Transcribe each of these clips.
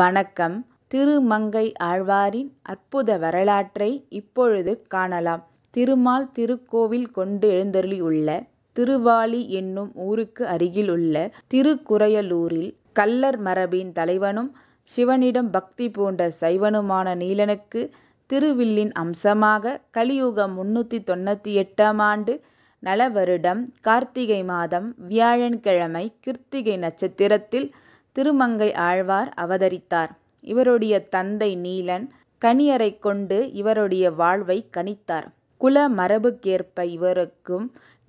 வணக்கம் திருமங்கை ஆழ்வாரின் அற்புத வரலாற்றை இப்பொழுது காணலாம். திருமால் திருக்கோவில் கொண்டு எழுந்தருளியுள்ள திருவாலி என்னும் ஊருக்கு அருகில் உள்ள திருக்குறையலூரில் கள்ளர் மரபின் தலைவனும் சிவனிடம் பக்தி பூண்ட சைவனுமான நீலனுக்கு திருவில்லின் அம்சமாக கலியுகம் முன்னூத்தி தொண்ணூத்தி எட்டாம் ஆண்டு நல வருடம் கார்த்திகை மாதம் வியாழன் கிழமை கிருத்திகை நட்சத்திரத்தில் திருமங்கை ஆழ்வார் அவதரித்தார் இவருடைய தந்தை நீலன் கணியரை கொண்டு இவருடைய வாழ்வை கணித்தார் குல மரபுக்கேற்ப இவருக்கும்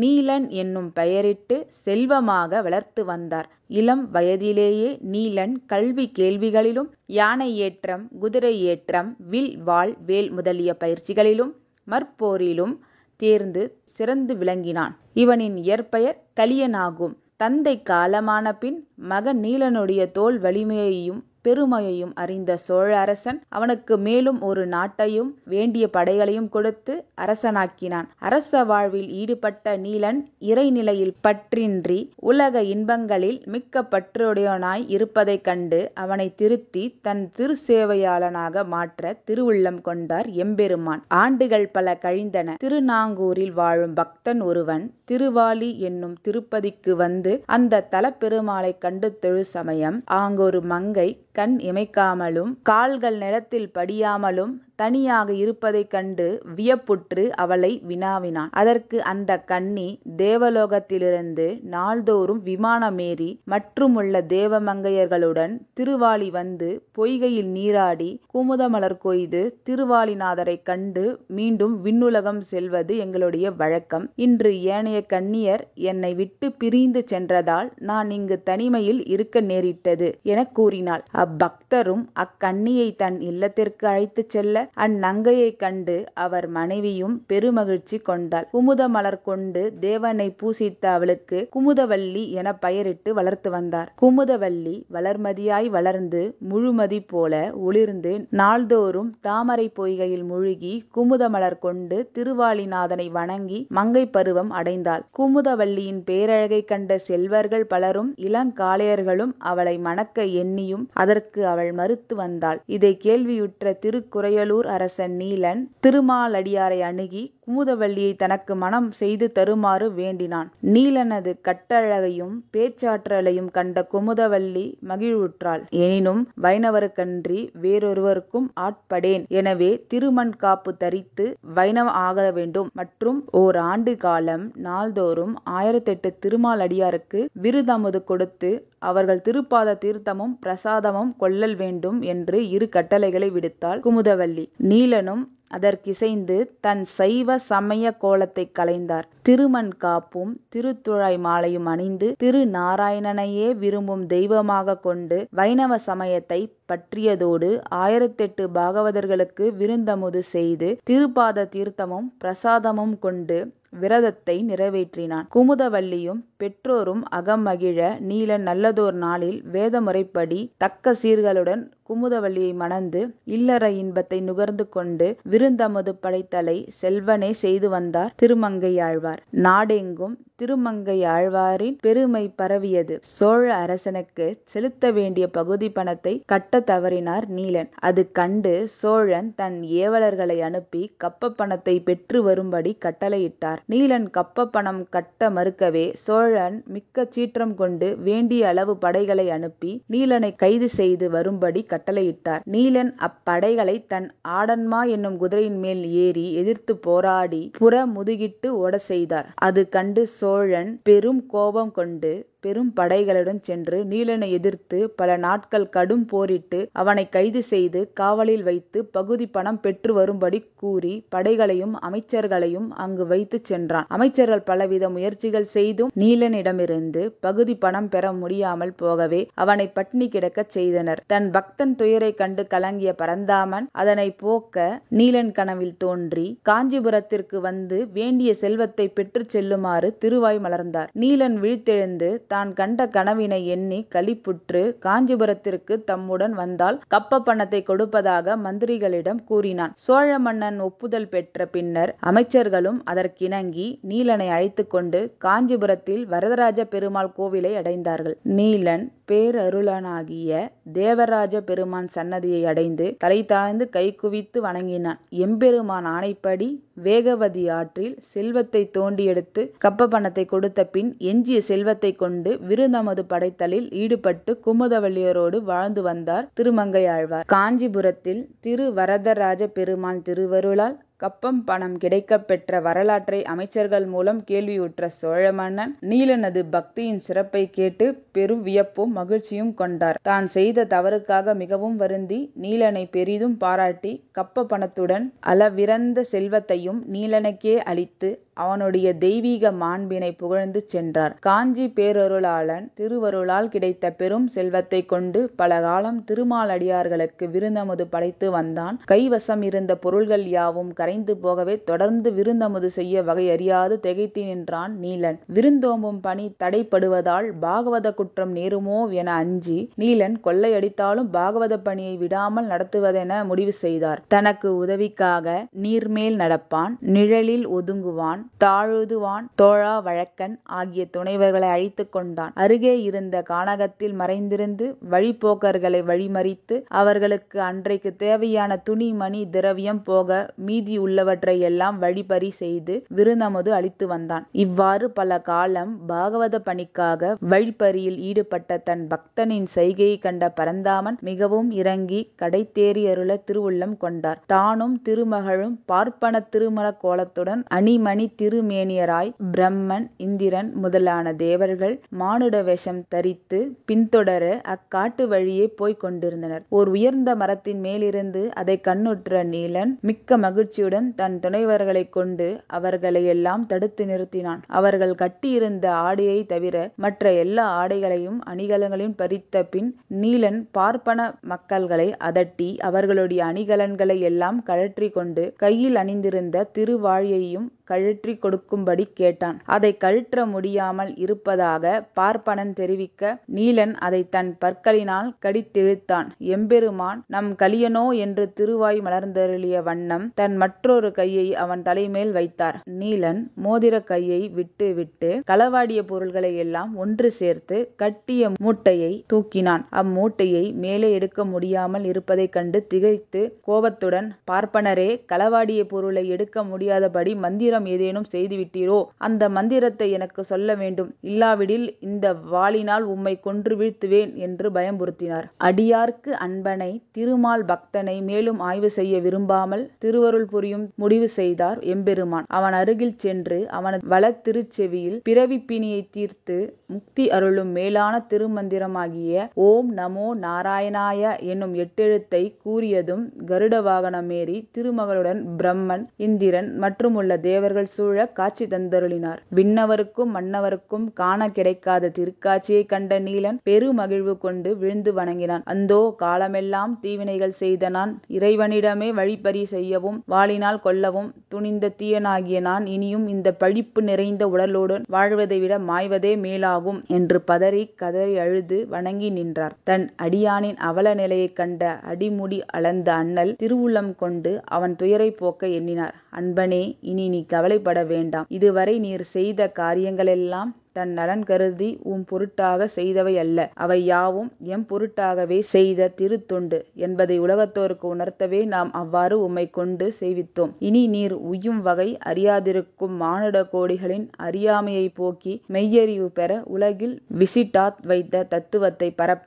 நீலன் என்னும் பெயரிட்டு செல்வமாக வளர்த்து வந்தார் இளம் வயதிலேயே நீலன் கல்வி கேள்விகளிலும் யானை ஏற்றம் குதிரை ஏற்றம் வில் வாள் வேல் முதலிய பயிற்சிகளிலும் மற்போரிலும் தேர்ந்து சிறந்து விளங்கினான் இவனின் இயற்பெயர் கலியனாகும் தந்தை காலமான பின் மகன் நீலனுடைய தோல் வலிமையையும் பெருமையையும் அறிந்த சோழ அரசன் அவனுக்கு மேலும் ஒரு நாட்டையும் வேண்டிய படைகளையும் கொடுத்து அரசனாக்கினான் அரச வாழ்வில் ஈடுபட்ட நீலன் இறைநிலையில் பற்றின்றி உலக இன்பங்களில் மிக்க பற்றுடையவனாய் இருப்பதைக் கண்டு அவனை திருத்தி தன் சேவையாளனாக மாற்ற திருவுள்ளம் கொண்டார் எம்பெருமான் ஆண்டுகள் பல கழிந்தன திருநாங்கூரில் வாழும் பக்தன் ஒருவன் திருவாலி என்னும் திருப்பதிக்கு வந்து அந்த தலப்பெருமாளைக் கண்டு தொழு சமயம் ஆங்கொரு மங்கை கண் இமைக்காமலும் கால்கள் நிலத்தில் படியாமலும் தனியாக இருப்பதைக் கண்டு வியப்புற்று அவளை வினாவினான் அதற்கு அந்த கன்னி தேவலோகத்திலிருந்து நாள்தோறும் விமானமேறி மற்றுமுள்ள தேவமங்கையர்களுடன் திருவாளி வந்து பொய்கையில் நீராடி குமுதமலர் கொய்து திருவாளிநாதரை கண்டு மீண்டும் விண்ணுலகம் செல்வது எங்களுடைய வழக்கம் இன்று ஏனைய கன்னியர் என்னை விட்டு பிரிந்து சென்றதால் நான் இங்கு தனிமையில் இருக்க நேரிட்டது என கூறினாள் அப்பக்தரும் அக்கன்னியை தன் இல்லத்திற்கு அழைத்துச் செல்ல அந்நங்கையைக் கண்டு அவர் மனைவியும் பெருமகிழ்ச்சி கொண்டாள். குமுத மலர் கொண்டு தேவனை பூசித்த அவளுக்கு குமுதவல்லி என பெயரிட்டு வளர்த்து வந்தார். குமுதவல்லி வளர்மதியாய் வளர்ந்து முழுமதி போல ஒளிர்ந்து நாள்தோறும் தாமரை பொய்கையில் முழுகி குமுத மலர் கொண்டு திருவாளிநாதனை வணங்கி மங்கைப் பருவம் அடைந்தாள். குமுதவல்லியின் பேரழகை கண்ட செல்வர்கள் பலரும் இளங்காளையர்களும் அவளை மணக்க எண்ணியும் அதற்கு அவள் மறுத்து வந்தாள். இதை கேள்வியுற்ற திருக்குறையலூர் கடம்பூர் அரசன் நீலன் திருமாலடியாரை அணுகி குமுதவள்ளியை தனக்கு மணம் செய்து தருமாறு வேண்டினான். நீலனது கட்டழகையும் பேச்சாற்றலையும் கண்ட குமுதவள்ளி மகிழ்வுற்றாள். எனினும் வைணவருக்கன்றி வேறொருவருக்கும் ஆட்படேன் எனவே திருமண்காப்பு தரித்து வைணவ ஆக வேண்டும் மற்றும் ஓர் ஆண்டு காலம் நாள்தோறும் ஆயிரத்தெட்டு அடியாருக்கு விருதமுது கொடுத்து அவர்கள் திருப்பாத தீர்த்தமும் பிரசாதமும் கொள்ளல் வேண்டும் என்று இரு கட்டளைகளை விடுத்தாள் குமுதவள்ளி நீலனும் அதற்கிசைந்து தன் சைவ சமய கோலத்தை கலைந்தார் திருமண் காப்பும் திருத்துழாய் மாலையும் அணிந்து திருநாராயணனையே விரும்பும் தெய்வமாக கொண்டு வைணவ சமயத்தை பற்றியதோடு ஆயிரத்தெட்டு பாகவதர்களுக்கு விருந்தமுது செய்து திருப்பாத தீர்த்தமும் பிரசாதமும் கொண்டு விரதத்தை நிறைவேற்றினான் குமுதவல்லியும் பெற்றோரும் அகமகிழ நீல நல்லதோர் நாளில் வேத முறைப்படி தக்க சீர்களுடன் குமுதவல்லியை மணந்து இல்லற இன்பத்தை நுகர்ந்து கொண்டு விருந்தமது படைத்தலை செல்வனே செய்து வந்தார் திருமங்கையாழ்வார் நாடெங்கும் திருமங்கையாழ்வாரின் பெருமை பரவியது. சோழ அரசனுக்கு செலுத்த வேண்டிய பகுதி பணத்தை கட்ட தவறினார் நீலன். அது கண்டு சோழன் தன் ஏவலர்களை அனுப்பி கப்ப பணத்தை பெற்று வரும்படி கட்டளையிட்டார். நீலன் கப்ப பணம் கட்ட மறுக்கவே சோழன் மிக்க சீற்றம் கொண்டு வேண்டிய அளவு படைகளை அனுப்பி நீலனை கைது செய்து வரும்படி கட்டளையிட்டார். நீலன் அப்படைகளை தன் ஆடன்மா என்னும் குதிரையின் மேல் ஏறி எதிர்த்து போராடி புற முதுகிட்டு ஓட செய்தார். அது கண்டு சோ சோழன் பெரும் கோபம் கொண்டு பெரும் படைகளுடன் சென்று நீலனை எதிர்த்து பல நாட்கள் கடும் போரிட்டு அவனை கைது செய்து காவலில் வைத்து பகுதி பணம் பெற்று வரும்படி கூறி படைகளையும் அமைச்சர்களையும் அங்கு வைத்து சென்றான் அமைச்சர்கள் பலவித முயற்சிகள் செய்தும் நீலனிடமிருந்து பகுதி பணம் பெற முடியாமல் போகவே அவனை பட்னி கிடக்கச் செய்தனர் தன் பக்தன் துயரை கண்டு கலங்கிய பரந்தாமன் அதனை போக்க நீலன் கனவில் தோன்றி காஞ்சிபுரத்திற்கு வந்து வேண்டிய செல்வத்தை பெற்று செல்லுமாறு திரு திருவாய் மலர்ந்தார் நீலன் விழித்தெழுந்து தான் கண்ட கனவினை எண்ணி களிப்புற்று காஞ்சிபுரத்திற்கு தம்முடன் வந்தால் கப்ப பணத்தை கொடுப்பதாக மந்திரிகளிடம் கூறினான் சோழ மன்னன் ஒப்புதல் பெற்ற பின்னர் அமைச்சர்களும் அதற்கிணங்கி நீலனை அழைத்து கொண்டு காஞ்சிபுரத்தில் வரதராஜ பெருமாள் கோவிலை அடைந்தார்கள் நீலன் பேரருளனாகிய தேவராஜ பெருமான் சன்னதியை அடைந்து தலை தாழ்ந்து கைகுவித்து வணங்கினான் எம்பெருமான் ஆணைப்படி வேகவதி ஆற்றில் செல்வத்தை தோண்டி எடுத்து கப்ப பணத்தை கொடுத்த பின் எஞ்சிய செல்வத்தை கொண்டு விருந்தமது படைத்தலில் ஈடுபட்டு குமுதவள்ளியரோடு வாழ்ந்து வந்தார் திருமங்கையாழ்வார் காஞ்சிபுரத்தில் திரு வரதராஜ பெருமாள் திருவருளால் கப்பம் பணம் கிடைக்கப்பெற்ற பெற்ற வரலாற்றை அமைச்சர்கள் மூலம் கேள்வியுற்ற சோழ மன்னன் நீலனது பக்தியின் சிறப்பை கேட்டு பெரும் வியப்பும் மகிழ்ச்சியும் கொண்டார் தான் செய்த தவறுக்காக மிகவும் வருந்தி நீலனை பெரிதும் பாராட்டி கப்ப பணத்துடன் அளவிறந்த செல்வத்தையும் நீலனுக்கே அளித்து அவனுடைய தெய்வீக மாண்பினை புகழ்ந்து சென்றார் காஞ்சி பேரருளாளன் திருவருளால் கிடைத்த பெரும் செல்வத்தை கொண்டு பல காலம் திருமாலடியார்களுக்கு விருந்தமுது படைத்து வந்தான் கைவசம் இருந்த பொருள்கள் யாவும் கரைந்து போகவே தொடர்ந்து விருந்தமுது செய்ய வகை அறியாது திகைத்து நின்றான் நீலன் விருந்தோம்பும் பணி தடைப்படுவதால் பாகவத குற்றம் நேருமோ என அஞ்சி நீலன் கொள்ளையடித்தாலும் பாகவத பணியை விடாமல் நடத்துவதென முடிவு செய்தார் தனக்கு உதவிக்காக நீர்மேல் நடப்பான் நிழலில் ஒதுங்குவான் தாழுதுவான் தோழா வழக்கன் ஆகிய துணைவர்களை அழைத்துக் கொண்டான். அருகே இருந்த கானகத்தில் மறைந்திருந்து வழிப்போக்கர்களை வழிமறித்து அவர்களுக்கு அன்றைக்கு தேவையான துணி மணி திரவியம் போக மீதி உள்ளவற்றை எல்லாம் வழிபறி செய்து விருந்தமது அளித்து வந்தான். இவ்வாறு பல காலம் பாகவத பணிக்காக வழிபறியில் ஈடுபட்ட தன் பக்தனின் செய்கையை கண்ட பரந்தாமன் மிகவும் இரங்கிக் கடைத்தேறியருள திருவுள்ளம் கொண்டார். தானும் திருமகளும் பார்ப்பன திருமண கோலத்துடன் அணிமணி திருமேனியராய் பிரம்மன் இந்திரன் முதலான தேவர்கள் மானுட வேஷம் தரித்து பின்தொடர அக்காட்டு வழியே போய்க் கொண்டிருந்தனர். ஓர் உயர்ந்த மரத்தின் மேலிருந்து அதை கண்ணுற்ற நீலன் மிக்க மகிழ்ச்சியுடன் தன் துணைவர்களை கொண்டு அவர்களை எல்லாம் தடுத்து நிறுத்தினான். அவர்கள் கட்டியிருந்த ஆடையை தவிர மற்ற எல்லா ஆடைகளையும் அணிகலன்களையும் பறித்தபின் நீலன் பார்ப்பன மக்கள்களை அதட்டி அவர்களுடைய அணிகலன்களை எல்லாம் கழற்றிக் கொண்டு கையில் அணிந்திருந்த திருவாழியையும் கழற்றி கொடுக்கும்படி கேட்டான். அதை கழற்ற முடியாமல் இருப்பதாக பார்ப்பனன் தெரிவிக்க நீலன் அதை தன் பற்களினால் கடித்திழுத்தான். எம்பெருமான் நம் கலியனோ என்று திருவாய் மலர்ந்தருளிய வண்ணம் தன் மற்றொரு கையை அவன் தலைமேல் வைத்தார். நீலன் மோதிர கையை விட்டு விட்டு களவாடிய பொருள்களை எல்லாம் ஒன்று சேர்த்து கட்டிய மூட்டையை தூக்கினான். அம்மூட்டையை மேலே எடுக்க முடியாமல் இருப்பதைக் கண்டு திகைத்து கோபத்துடன் பார்ப்பனரே களவாடிய பொருளை எடுக்க முடியாதபடி மந்திரம் மந்திரம் ஏதேனும் செய்துவிட்டீரோ அந்த மந்திரத்தை எனக்கு சொல்ல வேண்டும் இல்லாவிடில் இந்த வாளினால் உம்மை கொன்று வீழ்த்துவேன் என்று பயம்புறுத்தினார் அடியார்க்கு அன்பனை திருமால் பக்தனை மேலும் ஆய்வு செய்ய விரும்பாமல் திருவருள் புரியும் முடிவு செய்தார் எம்பெருமான் அவன் அருகில் சென்று அவனது வளத்திருச்செவியில் பிணியை தீர்த்து முக்தி அருளும் மேலான திருமந்திரமாகிய ஓம் நமோ நாராயணாய என்னும் எட்டெழுத்தை கூறியதும் கருட வாகனம் ஏறி திருமகளுடன் பிரம்மன் இந்திரன் மற்றும் உள்ள தேவர் அவர்கள் சூழக் காட்சி தந்தருளினார் விண்ணவருக்கும் மன்னவருக்கும் காண கிடைக்காத திருக்காட்சியை கண்ட நீலன் பெருமகிழ்வு கொண்டு விழுந்து வணங்கினான் அந்தோ காலமெல்லாம் தீவினைகள் செய்த நான் இறைவனிடமே வழிபறி செய்யவும் வாளினால் கொல்லவும் துணிந்த தீயனாகிய நான் இனியும் இந்த பழிப்பு நிறைந்த உடலோடு வாழ்வதை விட மாய்வதே மேலாகும் என்று பதறி கதறி அழுது வணங்கி நின்றார் தன் அடியானின் அவல நிலையைக் கண்ட அடிமுடி அளந்த அண்ணல் திருவுள்ளம் கொண்டு அவன் துயரை போக்க எண்ணினார் அன்பனே இனி நீ கவலைப்பட வேண்டாம் இதுவரை நீர் செய்த காரியங்களெல்லாம் தன் நலன் கருதி உம் பொருட்டாக செய்தவை அல்ல அவை யாவும் எம் பொருட்டாகவே செய்த திருத்தொண்டு என்பதை உலகத்தோருக்கு உணர்த்தவே நாம் அவ்வாறு உம்மை கொண்டு செய்வித்தோம். இனி நீர் உய்யும் வகை அறியாதிருக்கும் மானுட கோடிகளின் அறியாமையை போக்கி மெய்யறிவு பெற உலகில் விசிட்டாத் வைத்த தத்துவத்தை பரப்ப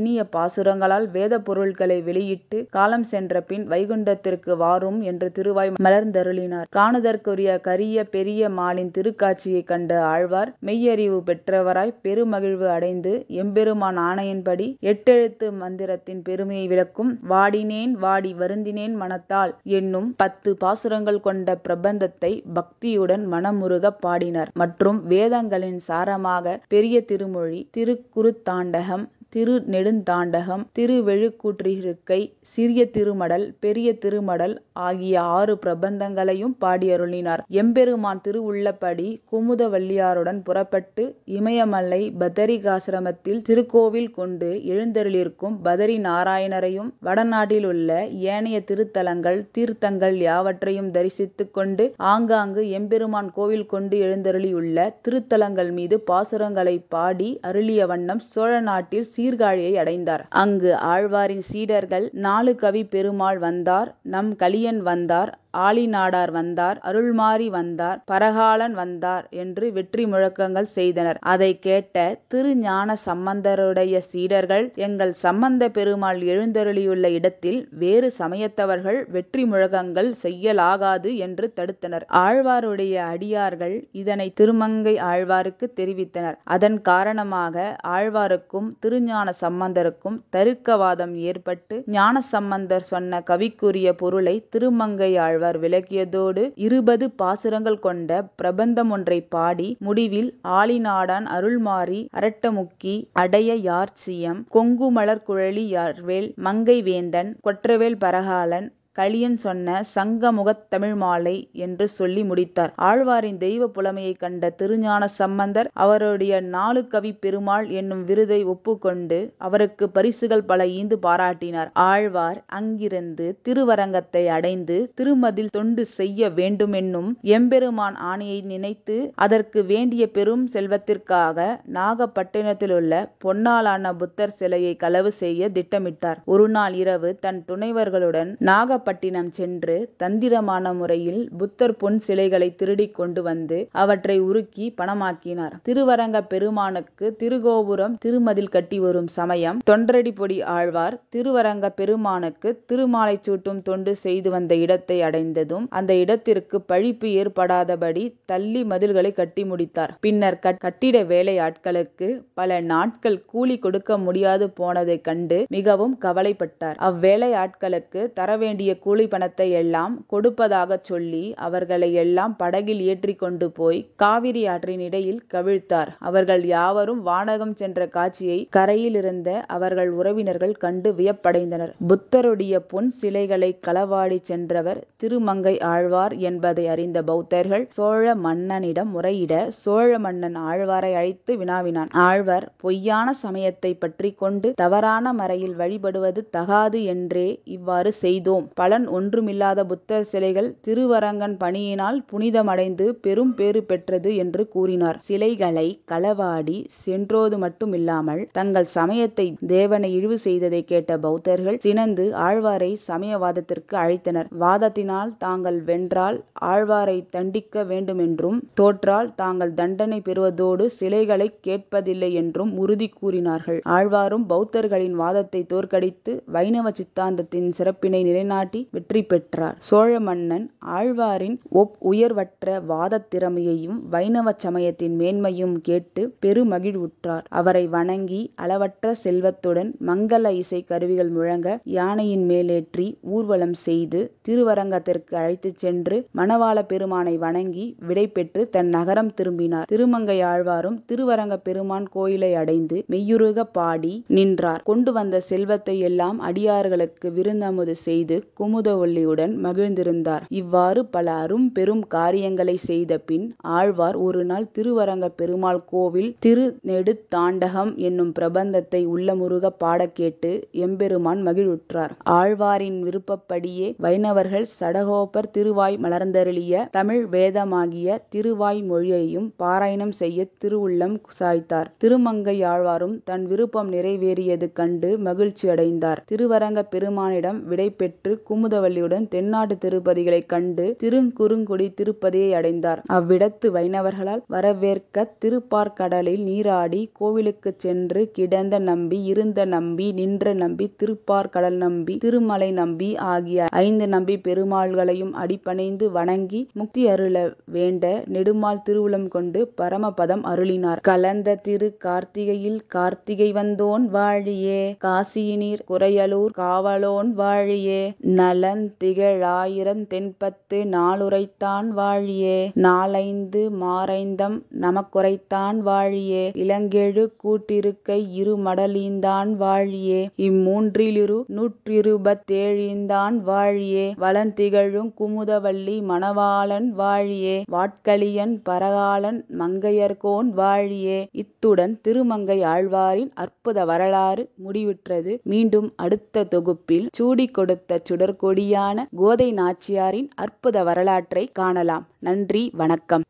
இனிய பாசுரங்களால் வேத பொருள்களை வெளியிட்டு காலம் சென்ற பின் வைகுண்டத்திற்கு வாரும் என்று திருவாய் மலர்ந்தருளினார். காணுதற்குரிய கரிய பெரிய மாலின் திருக்காட்சியைக் கண்ட ஆழ்வார் மெய்ய அறிவு பெற்றவராய் பெருமகிழ்வு அடைந்து எம்பெருமான் ஆணையின்படி எட்டெழுத்து மந்திரத்தின் பெருமையை விளக்கும் வாடினேன் வாடி வருந்தினேன் மனத்தால் என்னும் பத்து பாசுரங்கள் கொண்ட பிரபந்தத்தை பக்தியுடன் மனமுருகப் பாடினர் மற்றும் வேதங்களின் சாரமாக பெரிய திருமொழி திருக்குறுத்தாண்டகம் திருநெடுந்தாண்டகம் திருவெழுக்கூற்றிருக்கை சிறிய திருமடல் பெரிய திருமடல் ஆகிய ஆறு பிரபந்தங்களையும் பாடியருளினார். எம்பெருமான் திருவுள்ளப்படி குமுதவள்ளியாருடன் புறப்பட்டு இமயமலை பதரிகாசிரமத்தில் திருக்கோவில் கொண்டு எழுந்தருளியிருக்கும் பதரி நாராயணரையும் வடநாட்டில் உள்ள ஏனைய திருத்தலங்கள் தீர்த்தங்கள் யாவற்றையும் தரிசித்துக் கொண்டு ஆங்காங்கு எம்பெருமான் கோவில் கொண்டு எழுந்தருளியுள்ள திருத்தலங்கள் மீது பாசுரங்களை பாடி அருளிய வண்ணம் சோழ நாட்டில் சீர்காழியை அடைந்தார் அங்கு ஆழ்வாரின் சீடர்கள் நாலு கவி பெருமாள் வந்தார் நம் கலியன் வந்தார் ஆளிநாடார் வந்தார் அருள்மாறி வந்தார் பரகாலன் வந்தார் என்று வெற்றி முழக்கங்கள் செய்தனர் அதை கேட்ட திருஞான சம்பந்தருடைய சீடர்கள் எங்கள் சம்பந்த பெருமாள் எழுந்தருளியுள்ள இடத்தில் வேறு சமயத்தவர்கள் வெற்றி முழக்கங்கள் செய்யலாகாது என்று தடுத்தனர் ஆழ்வாருடைய அடியார்கள் இதனை திருமங்கை ஆழ்வாருக்கு தெரிவித்தனர் அதன் காரணமாக ஆழ்வாருக்கும் திருஞான சம்பந்தருக்கும் தருக்கவாதம் ஏற்பட்டு ஞான சம்பந்தர் சொன்ன கவிக்குரிய பொருளை திருமங்கை ஆழ்வார் ஆழ்வார் விளக்கியதோடு இருபது பாசுரங்கள் கொண்ட பிரபந்தம் ஒன்றை பாடி முடிவில் ஆளிநாடான் அருள்மாறி அரட்டமுக்கி அடைய யார்ச்சியம் கொங்குமலர் குழலி யார்வேல் மங்கை வேந்தன் கொற்றவேல் பரகாலன் கலியன் சொன்ன சங்கமுகத் தமிழ் மாலை என்று சொல்லி முடித்தார் ஆழ்வாரின் தெய்வ புலமையை கண்ட திருஞான சம்பந்தர் அவருடைய நாலு கவி பெருமாள் என்னும் விருதை ஒப்புக்கொண்டு அவருக்கு பரிசுகள் பல ஈந்து பாராட்டினார் ஆழ்வார் அங்கிருந்து திருவரங்கத்தை அடைந்து திருமதில் தொண்டு செய்ய வேண்டும் என்னும் எம்பெருமான் ஆணையை நினைத்து அதற்கு வேண்டிய பெரும் செல்வத்திற்காக நாகப்பட்டினத்தில் உள்ள பொன்னாலான புத்தர் சிலையை களவு செய்ய திட்டமிட்டார் ஒரு நாள் இரவு தன் துணைவர்களுடன் நாக நாகப்பட்டினம் சென்று தந்திரமான முறையில் புத்தர் பொன் சிலைகளை திருடிக் கொண்டு வந்து அவற்றை உருக்கி பணமாக்கினார். திருவரங்க பெருமானுக்கு திருகோபுரம் திருமதில் கட்டி வரும் சமயம் தொண்டரடிப்பொடி ஆழ்வார் திருவரங்க பெருமானுக்கு திருமாலை சூட்டும் தொண்டு செய்து வந்த இடத்தை அடைந்ததும் அந்த இடத்திற்கு பழிப்பு ஏற்படாதபடி தள்ளி மதில்களை கட்டி முடித்தார். பின்னர் கட்டிட வேலை ஆட்களுக்கு பல நாட்கள் கூலி கொடுக்க முடியாது போனதைக் கண்டு மிகவும் கவலைப்பட்டார். தர தரவேண்டிய கூலி பணத்தை எல்லாம் கொடுப்பதாகச் சொல்லி அவர்களை எல்லாம் படகில் ஏற்றி கொண்டு போய் காவிரி ஆற்றின் இடையில் கவிழ்த்தார் அவர்கள் யாவரும் வானகம் சென்ற காட்சியை கரையிலிருந்த அவர்கள் உறவினர்கள் கண்டு வியப்படைந்தனர் புத்தருடைய பொன் சிலைகளை களவாடி சென்றவர் திருமங்கை ஆழ்வார் என்பதை அறிந்த பௌத்தர்கள் சோழ மன்னனிடம் முறையிட சோழ மன்னன் ஆழ்வாரை அழைத்து வினாவினான் ஆழ்வார் பொய்யான சமயத்தை பற்றி கொண்டு தவறான மறையில் வழிபடுவது தகாது என்றே இவ்வாறு செய்தோம் பலன் ஒன்றுமில்லாத புத்தர் சிலைகள் திருவரங்கன் பணியினால் புனிதமடைந்து பெரும் பேறு பெற்றது என்று கூறினார். சிலைகளை களவாடி சென்றோது மட்டுமில்லாமல் தங்கள் சமயத்தை தேவனை இழிவு செய்ததை கேட்ட பௌத்தர்கள் சினந்து ஆழ்வாரை சமயவாதத்திற்கு அழைத்தனர். வாதத்தினால் தாங்கள் வென்றால் ஆழ்வாரை தண்டிக்க வேண்டுமென்றும் தோற்றால் தாங்கள் தண்டனை பெறுவதோடு சிலைகளை கேட்பதில்லை என்றும் உறுதி கூறினார்கள். ஆழ்வாரும் பௌத்தர்களின் வாதத்தை தோற்கடித்து வைணவ சித்தாந்தத்தின் சிறப்பினை நிலைநாட்டி போராடி வெற்றி பெற்றார். சோழ மன்னன் ஆழ்வாரின் உயர்வற்ற வாத திறமையையும் வைணவ சமயத்தின் மேன்மையும் கேட்டு பெருமகிழ்வுற்றார். அவரை வணங்கி அளவற்ற செல்வத்துடன் மங்கள இசை கருவிகள் முழங்க யானையின் மேலேற்றி ஊர்வலம் செய்து திருவரங்கத்திற்கு அழைத்துச் சென்று மணவாளப் பெருமானை வணங்கி விடை பெற்று தன் நகரம் திரும்பினார். திருமங்கை ஆழ்வாரும் திருவரங்கப் பெருமான் கோயிலை அடைந்து மெய்யுருக பாடி நின்றார். கொண்டு வந்த செல்வத்தை எல்லாம் அடியார்களுக்கு விருந்தமுது செய்து குமுதவள்ளியுடன் மகிழ்ந்திருந்தார். இவ்வாறு பல அரும் பெரும் காரியங்களை செய்த பின் ஆழ்வார் நாள் திருவரங்கப் பெருமாள் கோவில் திரு நெடுத்தாண்டகம் என்னும் பிரபந்தத்தை உள்ளமுருக பாடக் கேட்டு எம்பெருமான் மகிழ்வுற்றார் ஆழ்வாரின் விருப்பப்படியே வைணவர்கள் சடகோபர் திருவாய் மலர்ந்தருளிய தமிழ் வேதமாகிய திருவாய் மொழியையும் பாராயணம் செய்ய திருவுள்ளம் சாய்த்தார். திருமங்கையாழ்வாரும் தன் விருப்பம் நிறைவேறியது கண்டு மகிழ்ச்சியடைந்தார். திருவரங்கப் பெருமானிடம் விடை பெற்று குமுதவள்ளியுடன் தென்னாட்டு திருப்பதிகளைக் கண்டு திருங்குறுங்குடி திருப்பதியை அடைந்தார் அவ்விடத்து வைணவர்களால் வரவேற்க திருப்பார்கடலில் நீராடி கோவிலுக்கு சென்று கிடந்த நம்பி இருந்த நம்பி நின்ற நம்பி திருப்பார்கடல் நம்பி திருமலை நம்பி ஆகிய ஐந்து நம்பி பெருமாள்களையும் அடிப்பணைந்து வணங்கி முக்தி அருள வேண்ட நெடுமால் திருவுளம் கொண்டு பரமபதம் அருளினார் கலந்த திரு கார்த்திகையில் கார்த்திகை வந்தோன் வாழியே காசியினீர் குறையலூர் காவலோன் வாழியே நலந்திக ழாயிரந் தென்பத்து வாழியே. நாலைந்து மாறைந்தம் நமக்குரைத்தான் வாழியே. இளங்கெழு கூட்டிருக்கை இரு லீந்தான் வாழியே. இம்மூன்றிலிரு நூற்றிருபத்தேழீந்தான் வாழியே. வளந்திகழும் குமுதவள்ளி மணவாளன் வாழியே. வாட்களியன் பரகாலன் மங்கையர்கோன் வாழியே. இத்துடன் திருமங்கை ஆழ்வாரின் அற்புத வரலாறு முடிவுற்றது. மீண்டும் அடுத்த தொகுப்பில் சூடி கொடுத்த சுடு தொடர்கொடியான கோதை நாச்சியாரின் அற்புத வரலாற்றை காணலாம் நன்றி வணக்கம்